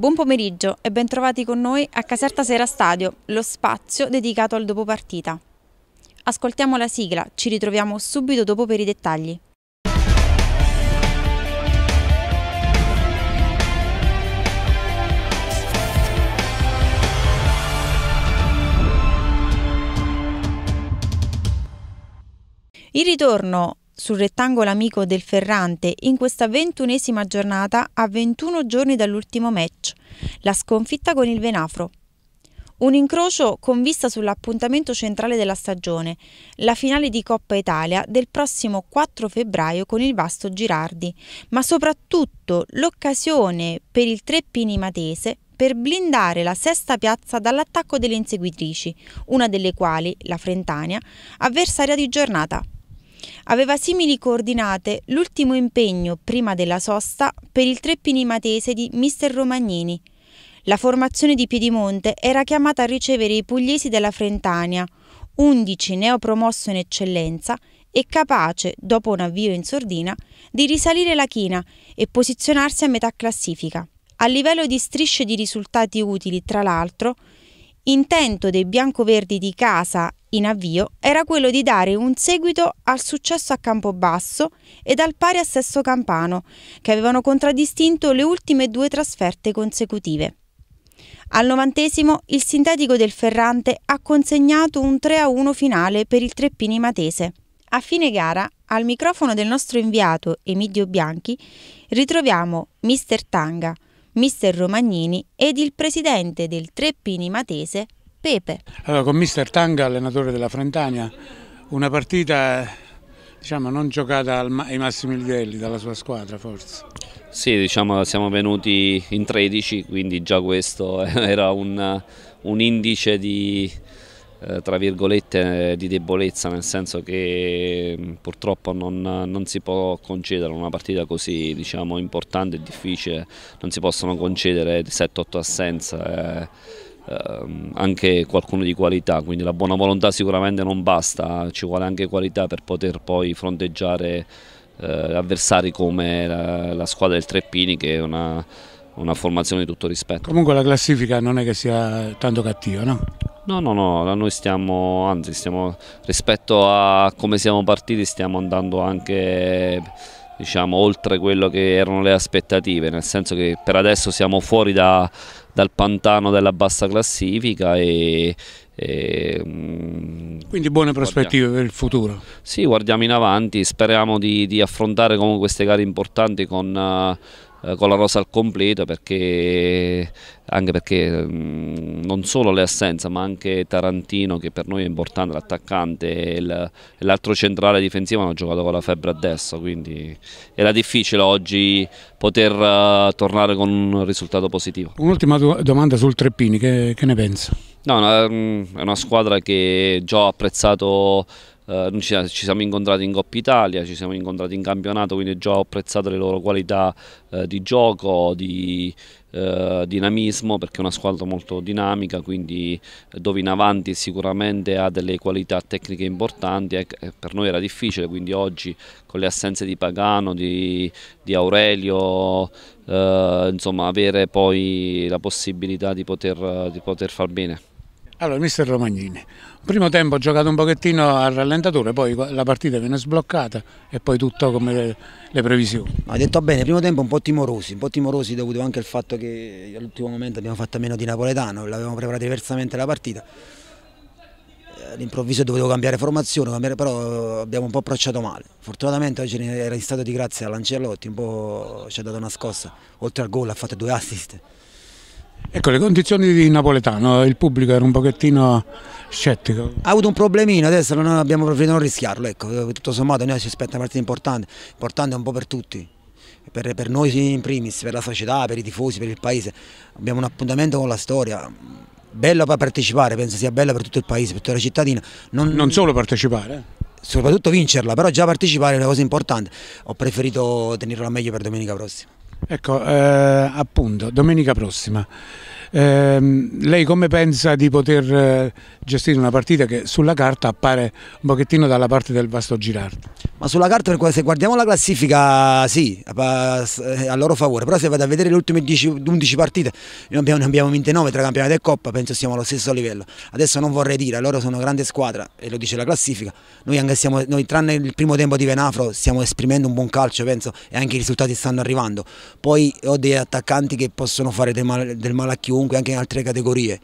Buon pomeriggio e bentrovati con noi a Caserta Sera Stadio, lo spazio dedicato al dopopartita. Ascoltiamo la sigla, ci ritroviamo subito dopo per i dettagli. Il ritorno sul rettangolo amico del Ferrante in questa ventunesima giornata a 21 giorni dall'ultimo match, la sconfitta con il Venafro. Un incrocio con vista sull'appuntamento centrale della stagione, la finale di Coppa Italia del prossimo 4 febbraio con il Vasto Girardi, ma soprattutto l'occasione per il Treppini Matese per blindare la sesta piazza dall'attacco delle inseguitrici, una delle quali, la Frentania, avversaria di giornata aveva simili coordinate l'ultimo impegno prima della sosta per il Treppini Matese di Mister Romagnini. La formazione di Piedimonte era chiamata a ricevere i pugliesi della Frentania, 11 neopromosso in eccellenza e capace, dopo un avvio in sordina, di risalire la china e posizionarsi a metà classifica. A livello di strisce di risultati utili, tra l'altro, intento dei biancoverdi di casa in avvio era quello di dare un seguito al successo a Campobasso ed al pari a Sesto Campano, che avevano contraddistinto le ultime due trasferte consecutive. Al novantesimo il sintetico del Ferrante ha consegnato un 3-1 finale per il Treppini Matese. A fine gara, al microfono del nostro inviato Emidio Bianchi, ritroviamo Mr. Tanga, Mr. Romagnini ed il presidente del Treppini Matese Pepe. Allora, con mister Tanga, allenatore della Frentania, una partita diciamo, non giocata ai massimi livelli dalla sua squadra forse. Sì, diciamo siamo venuti in 13, quindi già questo era un, un indice di, eh, tra virgolette di debolezza, nel senso che mm, purtroppo non, non si può concedere una partita così diciamo, importante e difficile, non si possono concedere 7-8 assenze. Eh Ehm, anche qualcuno di qualità, quindi la buona volontà sicuramente non basta, ci vuole anche qualità per poter poi fronteggiare eh, avversari come la, la, squadra del Treppini che è una, una, formazione di tutto rispetto. Comunque la classifica non è che sia tanto cattiva, no? No, no, no, noi stiamo, anzi stiamo, rispetto a come siamo partiti stiamo andando anche diciamo, oltre quello che erano le aspettative, nel senso che per adesso siamo fuori da, dal pantano della bassa classifica e, e, mm, Quindi buone prospettive guardiamo. per il futuro? Sì, guardiamo in avanti, speriamo di, di affrontare comunque queste gare importanti con... Uh, eh, con la rosa al completo perché, anche perché mh, mm, non solo le assenze ma anche Tarantino che per noi è importante l'attaccante e l'altro centrale difensivo hanno giocato con la febbre adesso quindi era difficile oggi poter uh, tornare con un risultato positivo Un'ultima do domanda sul Treppini, che, che ne pensa? No, è una, una squadra che già ho apprezzato eh, noi ci, siamo incontrati in Coppa Italia, ci siamo incontrati in campionato, quindi già ho apprezzato le loro qualità eh, di gioco, di eh, dinamismo, perché è una squadra molto dinamica, quindi dove in avanti sicuramente ha delle qualità tecniche importanti, per noi era difficile, quindi oggi con le assenze di Pagano, di, di Aurelio, eh, insomma avere poi la possibilità di poter, di poter far bene. Allora, mister Romagnini, primo tempo ho giocato un pochettino al rallentatore, poi la partita viene sbloccata e poi tutto come le, le previsioni. Ha detto bene, primo tempo un po' timorosi, un po' timorosi dovuto anche al fatto che all'ultimo momento abbiamo fatto meno di Napoletano, l'avevamo preparata diversamente la partita. Eh, all'improvviso dovevo cambiare formazione, cambiare, però abbiamo un po' approcciato male. Fortunatamente oggi era in stato di grazia Lancellotti, un po' ci ha dato una scossa, oltre al gol ha fatto due assist Ecco, le condizioni di Napoletano, il pubblico era un pochettino scettico. Ha avuto un problemino, adesso non abbiamo preferito non rischiarlo, ecco, tutto sommato noi ci aspetta una partita importante, importante un po' per tutti. Per, per, noi in primis, per la società, per i tifosi, per il paese. Abbiamo un appuntamento con la storia. Bello per partecipare, penso sia bello per tutto il paese, per tutta la cittadina. Non, non solo partecipare. Soprattutto vincerla, però già partecipare è una cosa importante. Ho preferito tenerla meglio per domenica prossima. Ecco, eh, appunto, domenica prossima. Eh, lei come pensa di poter eh, gestire una partita che sulla carta appare un pochettino dalla parte del vasto Girardi? Ma sulla carta, se guardiamo la classifica, sì, eh, a loro favore, però se vado a vedere le ultime 10, 11 partite, noi abbiamo, ne abbiamo vinte 9 tra campionato e coppa, penso siamo allo stesso livello. Adesso non vorrei dire, loro sono una grande squadra e lo dice la classifica, noi, siamo, noi tranne il primo tempo di Venafro stiamo esprimendo un buon calcio, penso, e anche i risultati stanno arrivando. Poi ho dei attaccanti che possono fare del male, del male a chiunque, anche in altre categorie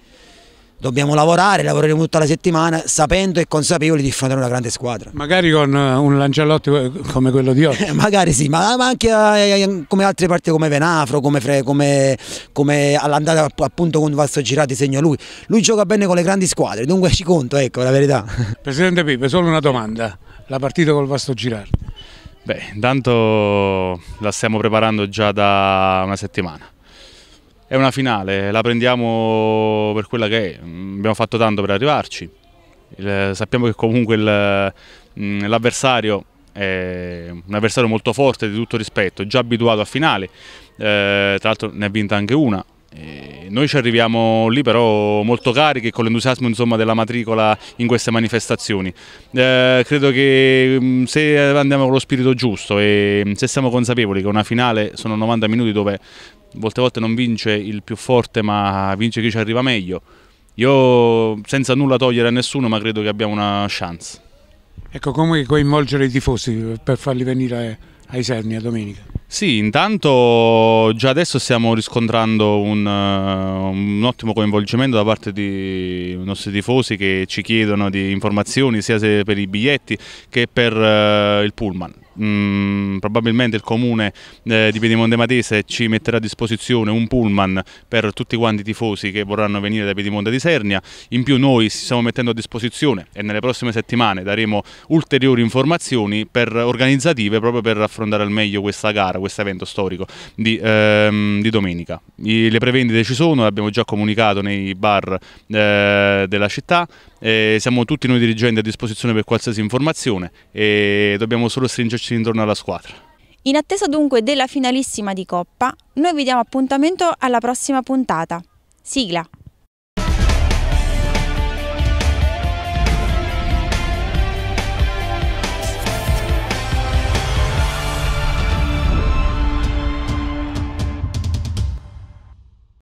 dobbiamo lavorare, lavoreremo tutta la settimana sapendo e consapevoli di fronte una grande squadra. Magari con eh, un Lancialotti eh, come quello di oggi. Magari sì, ma, anche eh, come altre parti come Venafro, come, come, come all'andata appunto con Vasto Girati segno lui. Lui gioca bene con le grandi squadre, dunque ci conto, ecco la verità. Presidente Pipe, solo una domanda, la partita col Vasto Girati? Beh, intanto la stiamo preparando già da una settimana è una finale, la prendiamo per quella che è, mm, abbiamo fatto tanto per arrivarci, il, sappiamo che comunque mm, l'avversario è un avversario molto forte di tutto rispetto, già abituato a finali, eh, tra l'altro ne ha vinta anche una, eh, noi ci arriviamo lì però molto carichi con l'entusiasmo della matricola in queste manifestazioni. Eh, credo che mm, se andiamo con lo spirito giusto e mm, se siamo consapevoli che una finale sono 90 minuti dove molte volte non vince il più forte ma vince chi ci arriva meglio, io senza nulla togliere a nessuno ma credo che abbiamo una chance. Ecco, come coinvolgere i tifosi per farli venire... A ai Cerni a domenica. Sì, intanto già adesso stiamo riscontrando un, eh, un, ottimo coinvolgimento da parte dei nostri tifosi che ci chiedono di informazioni sia per i biglietti che per uh, il pullman mh, mm, probabilmente il comune eh, di Piedimonte Matese ci metterà a disposizione un pullman per tutti quanti i tifosi che vorranno venire da Piedimonte di Sernia, in più noi ci stiamo mettendo a disposizione e nelle prossime settimane daremo ulteriori informazioni per, organizzative proprio per affrontare al meglio questa gara, questo evento storico di, ehm, di domenica. I, le prevendite ci sono, le abbiamo già comunicato nei bar eh, della città, eh, siamo tutti noi dirigenti a disposizione per qualsiasi informazione e dobbiamo solo stringerci riunirci intorno alla squadra. In attesa dunque della finalissima di Coppa, noi vi diamo appuntamento alla prossima puntata. Sigla!